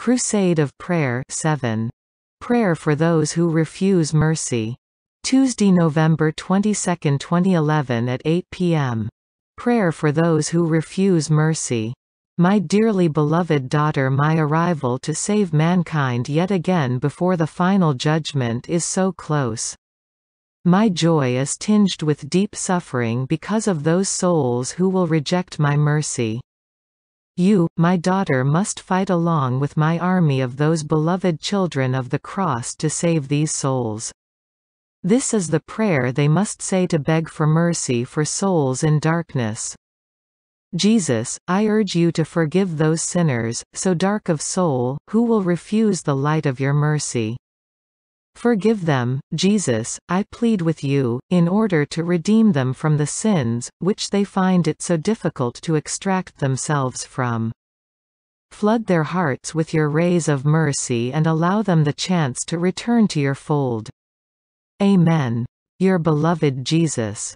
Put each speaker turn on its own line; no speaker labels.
Crusade of Prayer 7. Prayer for those who refuse mercy. Tuesday, November 22, 2011 at 8 p.m. Prayer for those who refuse mercy. My dearly beloved daughter my arrival to save mankind yet again before the final judgment is so close. My joy is tinged with deep suffering because of those souls who will reject my mercy. You, my daughter must fight along with my army of those beloved children of the cross to save these souls. This is the prayer they must say to beg for mercy for souls in darkness. Jesus, I urge you to forgive those sinners, so dark of soul, who will refuse the light of your mercy. Forgive them, Jesus, I plead with you, in order to redeem them from the sins, which they find it so difficult to extract themselves from. Flood their hearts with your rays of mercy and allow them the chance to return to your fold. Amen. Your beloved Jesus.